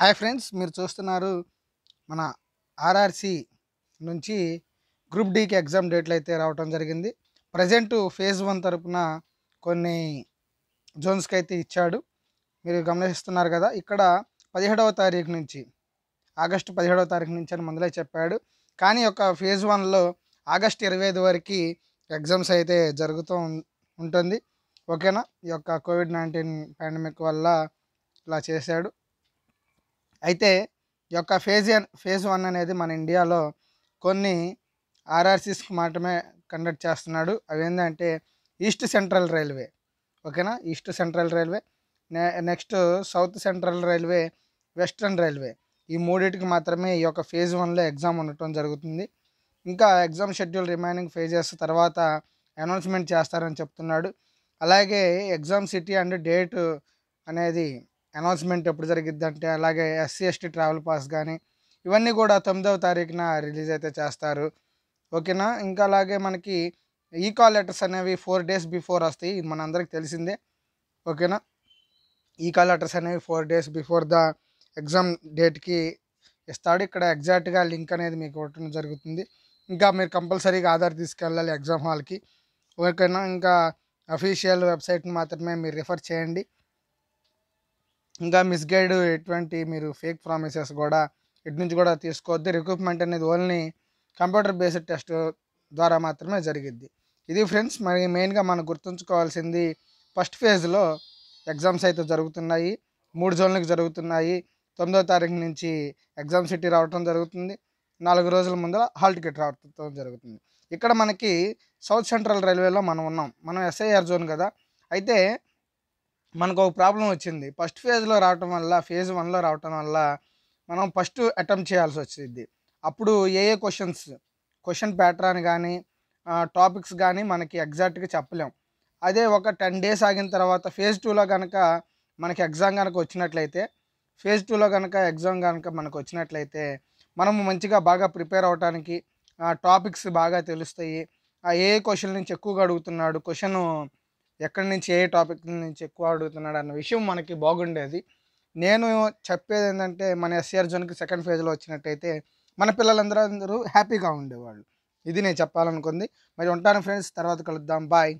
hi friends మీరు చూస్తున్నారు మన ఆర్ఆర్సి నుంచి గ్రూప్ డీకి ఎగ్జామ్ డేట్లు అయితే రావటం జరిగింది ప్రజెంట్ ఫేజ్ వన్ తరపున కొన్ని జోన్స్కి అయితే ఇచ్చాడు మీరు గమనిస్తున్నారు కదా ఇక్కడ పదిహేడవ తారీఖు నుంచి ఆగస్టు పదిహేడవ తారీఖు నుంచి అని ముందులే చెప్పాడు కానీ ఒక ఫేజ్ వన్లో ఆగస్ట్ ఇరవై ఐదు వరకు ఎగ్జామ్స్ అయితే జరుగుతూ ఉంటుంది ఓకేనా ఈ యొక్క కోవిడ్ నైన్టీన్ పాండమిక్ వల్ల ఇలా చేశాడు అయితే ఈ యొక్క ఫేజ్ ఫేజ్ వన్ అనేది మన ఇండియాలో కొన్ని ఆర్ఆర్సీస్కి మాత్రమే కండక్ట్ చేస్తున్నాడు అవి ఏంటంటే ఈస్ట్ సెంట్రల్ రైల్వే ఓకేనా East Central Railway next South Central Railway Western Railway ఈ మూడింటికి మాత్రమే ఈ యొక్క ఫేజ్ వన్లో ఎగ్జామ్ ఉండటం జరుగుతుంది ఇంకా ఎగ్జామ్ షెడ్యూల్ రిమైనింగ్ ఫేజెస్ తర్వాత అనౌన్స్మెంట్ చేస్తారని చెప్తున్నాడు అలాగే ఎగ్జామ్ సిటీ అండ్ డేట్ అనేది అనౌన్స్మెంట్ ఎప్పుడు జరిగిద్దంటే అలాగే ఎస్సీ ఎస్టీ ట్రావెల్ పాస్ కానీ ఇవన్నీ కూడా తొమ్మిదవ తారీఖున రిలీజ్ అయితే చేస్తారు ఓకేనా ఇంకా అలాగే మనకి ఈ కాల్ లెటర్స్ అనేవి ఫోర్ డేస్ బిఫోర్ వస్తాయి ఇది మనందరికి తెలిసిందే ఓకేనా ఈ కాల్ లెటర్స్ అనేవి four days before the exam డేట్కి ఇస్తాడు ఇక్కడ ఎగ్జాక్ట్గా లింక్ అనేది మీకు ఇవ్వటం జరుగుతుంది ఇంకా మీరు కంపల్సరీగా ఆధార్ తీసుకెళ్ళాలి ఎగ్జామ్ హాల్కి ఓకేనా ఇంకా అఫీషియల్ వెబ్సైట్ని మాత్రమే మీరు రిఫర్ చేయండి ఇంకా మిస్గైడ్ ఎటువంటి మీరు ఫేక్ ప్రామిసెస్ కూడా ఇటు నుంచి కూడా తీసుకోవద్దు రిక్రూట్మెంట్ అనేది ఓన్లీ కంప్యూటర్ బేస్డ్ టెస్ట్ ద్వారా మాత్రమే జరిగిద్ది ఇది ఫ్రెండ్స్ మరి మెయిన్గా మనం గుర్తుంచుకోవాల్సింది ఫస్ట్ ఫేజ్లో ఎగ్జామ్స్ అయితే జరుగుతున్నాయి మూడు జోన్లకు జరుగుతున్నాయి తొమ్మిదో తారీఖు నుంచి ఎగ్జామ్ సిటీ రావటం జరుగుతుంది నాలుగు రోజుల ముందర హాల్ టికెట్ రావటం జరుగుతుంది ఇక్కడ మనకి సౌత్ సెంట్రల్ రైల్వేలో మనం ఉన్నాం మనం ఎస్ఐఆర్ జోన్ కదా అయితే మనకు ఒక ప్రాబ్లం వచ్చింది ఫస్ట్ ఫేజ్లో రావటం వల్ల ఫేజ్ వన్లో రావటం వల్ల మనం ఫస్ట్ అటెంప్ట్ చేయాల్సి వచ్చింది అప్పుడు ఏ ఏ క్వశ్చన్స్ క్వశ్చన్ ప్యాటర్న్ కానీ టాపిక్స్ కానీ మనకి ఎగ్జాక్ట్గా చెప్పలేం అదే ఒక టెన్ డేస్ ఆగిన తర్వాత ఫేజ్ టూలో కనుక మనకి ఎగ్జామ్ కనుక వచ్చినట్లయితే ఫేజ్ టూలో కనుక ఎగ్జామ్ కనుక మనకు వచ్చినట్లయితే మనము మంచిగా బాగా ప్రిపేర్ అవడానికి టాపిక్స్ బాగా తెలుస్తాయి ఏ క్వశ్చన్ నుంచి ఎక్కువగా అడుగుతున్నాడు క్వశ్చన్ ఎక్కడి నుంచి ఏ టాపిక్ నుంచి ఎక్కువ అడుగుతున్నాడు అన్న విషయం మనకి బాగుండేది నేను చెప్పేది ఏంటంటే మన ఎస్ఆర్ జోన్కి సెకండ్ ఫేజ్లో వచ్చినట్టయితే మన పిల్లలందరూ హ్యాపీగా ఉండేవాళ్ళు ఇది నేను చెప్పాలనుకుంది మరి ఉంటాను ఫ్రెండ్స్ తర్వాత కలుద్దాం బాయ్